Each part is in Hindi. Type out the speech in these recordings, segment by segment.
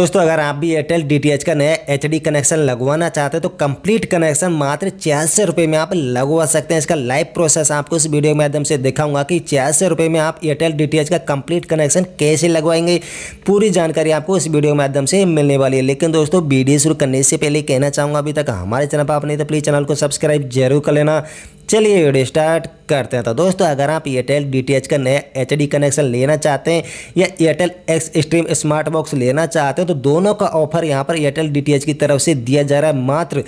दोस्तों अगर आप भी एयरटेल डी का नया एच कनेक्शन लगवाना चाहते हैं तो कंप्लीट कनेक्शन मात्र छियासी रुपये में आप लगवा सकते हैं इसका लाइव प्रोसेस आपको इस वीडियो के माध्यम से दिखाऊंगा कि छियासी रुपये में आप एयरटेल डी का कंप्लीट कनेक्शन कैसे लगवाएंगे पूरी जानकारी आपको इस वीडियो के माध्यम से मिलने वाली है लेकिन दोस्तों वीडियो शुरू करने से पहले कहना चाहूँगा अभी तक हमारे चैनल पर आप नहीं तो प्लीज़ चैनल को सब्सक्राइब जरूर कर लेना चलिए वीडियो स्टार्ट करते हैं तो दोस्तों अगर आप एयरटेल डी का नया एच कनेक्शन लेना चाहते हैं या Airtel Xstream smart box लेना चाहते हैं तो दोनों का ऑफर यहाँ पर एयरटेल डी की तरफ से दिया जा रहा है मात्र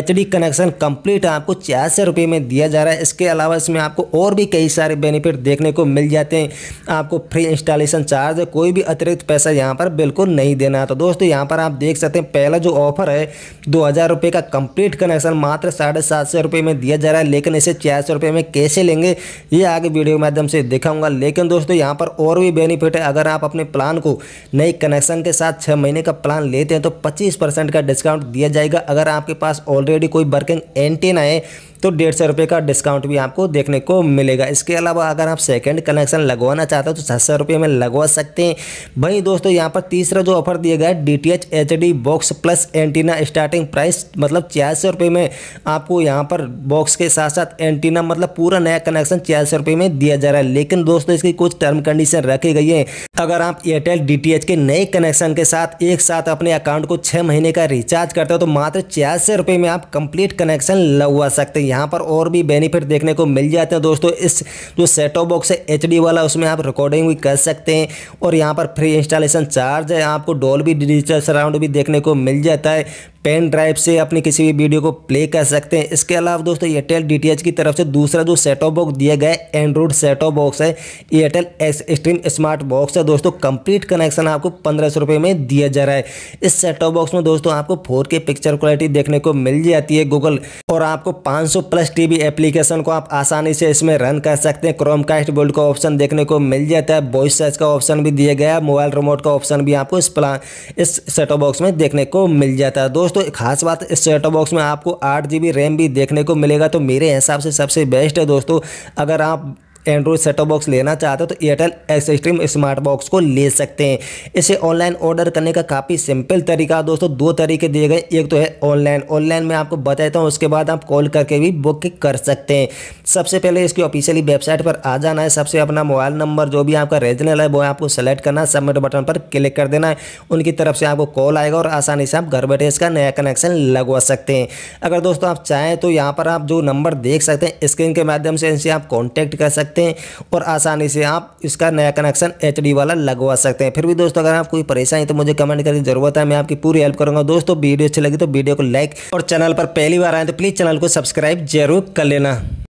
एच कनेक्शन कंप्लीट आपको सौ रुपये में दिया जा रहा है इसके अलावा इसमें आपको और भी कई सारे बेनिफिट देखने को मिल जाते हैं आपको फ्री इंस्टॉलेशन चार्ज कोई भी अतिरिक्त पैसा यहाँ पर बिल्कुल नहीं देना तो दोस्तों यहाँ पर आप देख सकते हैं पहला जो ऑफर है दो हज़ार रुपये का कंप्लीट कनेक्शन मात्र साढ़े सात सौ रुपये में दिया जा रहा है लेकिन इसे सौ रुपये में कैसे लेंगे ये आगे वीडियो के माध्यम से दिखाऊंगा लेकिन दोस्तों यहाँ पर और भी बेनिफिट है अगर आप अपने प्लान को नए कनेक्शन के साथ छः महीने का प्लान लेते हैं तो पच्चीस का डिस्काउंट दिया जाएगा अगर आपके पास ऑलरेडी कोई वर्किंग एंटेना है तो डेढ़ सौ रुपये का डिस्काउंट भी आपको देखने को मिलेगा इसके अलावा अगर आप सेकेंड कनेक्शन लगवाना चाहते हो तो छः सौ रुपये में लगवा सकते हैं वहीं दोस्तों यहाँ पर तीसरा जो ऑफर दिया गया है D T H H D box plus antenna starting price मतलब सौ रुपये में आपको यहाँ पर बॉक्स के साथ साथ एंटीना मतलब पूरा नया कनेक्शन सौ रुपये में दिया जा रहा है लेकिन दोस्तों इसकी कुछ टर्म कंडीशन रखी गई है अगर आप एयरटेल डी के नए कनेक्शन के साथ एक साथ अपने अकाउंट को छः महीने का रिचार्ज करते हो तो मात्र सौ रुपये में आप कंप्लीट कनेक्शन लगवा सकते हैं यहाँ पर और भी बेनिफिट देखने को मिल जाते हैं दोस्तों इस जो सेटो बॉक्स है एच वाला उसमें आप रिकॉर्डिंग भी कर सकते हैं और यहाँ पर फ्री इंस्टॉलेशन चार्ज है आपको डॉल भी डिजिटल सराउंड भी देखने को मिल जाता है पेन ड्राइव से अपने किसी भी वीडियो को प्ले कर सकते हैं इसके अलावा दोस्तों एयरटेल डी की तरफ से दूसरा जो सेटो बॉक्स दिया गया है एंड्रॉइड सेटो बॉक्स है एयरटेल स्ट्रीम स्मार्ट बॉक्स है दोस्तों कंप्लीट कनेक्शन आपको पंद्रह सौ में दिया जा रहा है इस सेटो बॉक्स में दोस्तों आपको फोर पिक्चर क्वालिटी देखने को मिल जाती है गूगल और आपको पाँच प्लस टी एप्लीकेशन को आप आसानी से इसमें रन कर सकते हैं क्रोमकास्ट बोल्ड का ऑप्शन देखने को मिल जाता है वॉइस सर्च का ऑप्शन भी दिया गया मोबाइल रिमोट का ऑप्शन भी आपको इस प्लान इस सेटो बॉक्स में देखने को मिल जाता है दोस्तों दोस्तों खास बात इस सेटअप बॉक्स में आपको आठ जी रैम भी देखने को मिलेगा तो मेरे हिसाब से सबसे बेस्ट है दोस्तों अगर आप एंड्रॉइड सेटअप बॉक्स लेना चाहते हो तो Airtel X extreme smart box को ले सकते हैं इसे ऑनलाइन ऑर्डर करने का काफ़ी सिंपल तरीका दोस्तों दो तरीके दिए गए एक तो है ऑनलाइन ऑनलाइन में आपको बताता हूँ उसके बाद आप कॉल करके भी बुक कर सकते हैं सबसे पहले इसकी ऑफिशियली वेबसाइट पर आ जाना है सबसे अपना मोबाइल नंबर जो भी आपका रीजनल है वो आपको सेलेक्ट करना है सबमिट बटन पर क्लिक कर देना है उनकी तरफ से आपको कॉल आएगा और आसानी से आप घर बैठे इसका नया कनेक्शन लगवा सकते हैं अगर दोस्तों आप चाहें तो यहाँ पर आप जो नंबर देख सकते हैं स्क्रीन के माध्यम से इनसे आप कॉन्टैक्ट कर सकते सकते हैं और आसानी से आप इसका नया कनेक्शन एच वाला लगवा सकते हैं फिर भी दोस्तों अगर आप कोई परेशानी तो मुझे कमेंट करने की जरूरत है मैं आपकी पूरी हेल्प करूंगा दोस्तों वीडियो अच्छी लगी तो वीडियो को लाइक और चैनल पर पहली बार आए तो प्लीज़ चैनल को सब्सक्राइब जरूर कर लेना